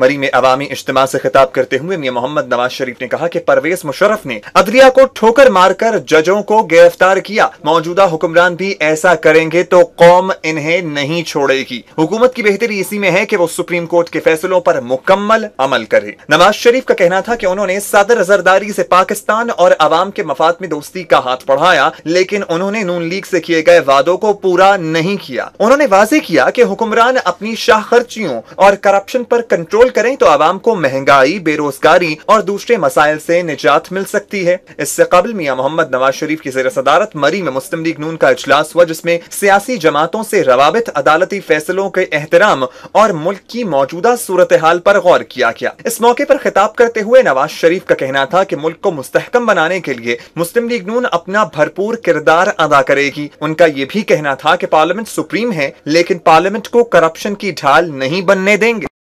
मरी में अवामी इज्तम से खिताब करते हुए मियाँ मोहम्मद नवाज शरीफ ने कहा की परवेज मुशरफ ने अदलिया को ठोकर मारकर जजों को गिरफ्तार किया मौजूदा हुक्मरान भी ऐसा करेंगे तो कौम इन्हें नहीं छोड़ेगी हुकूमत की बेहतरी इसी में है की वो सुप्रीम कोर्ट के फैसलों पर मुकम्मल अमल करे नवाज शरीफ का कहना था की उन्होंने सदर जरदारी से पाकिस्तान और अवाम के मफाद में दोस्ती का हाथ बढ़ाया लेकिन उन्होंने नून लीग से किए गए वादों को पूरा नहीं किया उन्होंने वाजे किया कि हुक्मरान अपनी शाह खर्चियों और करप्शन पर कंट्रोल हल करें तो आवाम को महंगाई बेरोजगारी और दूसरे मसाइल से निजात मिल सकती है इससे कबल मियाँ मोहम्मद नवाज शरीफ की जेर सदारत मरी में मुस्लिम लीग नून का अजलास हुआ जिसमें सियासी जमातों से रवाबित अदालती फैसलों के एहतराम और मुल्क की मौजूदा सूरत हाल पर गौर किया गया इस मौके पर खिताब करते हुए नवाज शरीफ का कहना था कि मुल्क को मुस्तकम बनाने के लिए मुस्लिम लीग नून अपना भरपूर किरदार अदा करेगी उनका ये भी कहना था कि पार्लियामेंट सुप्रीम है लेकिन पार्लियामेंट को करप्शन की ढाल नहीं बनने देंगे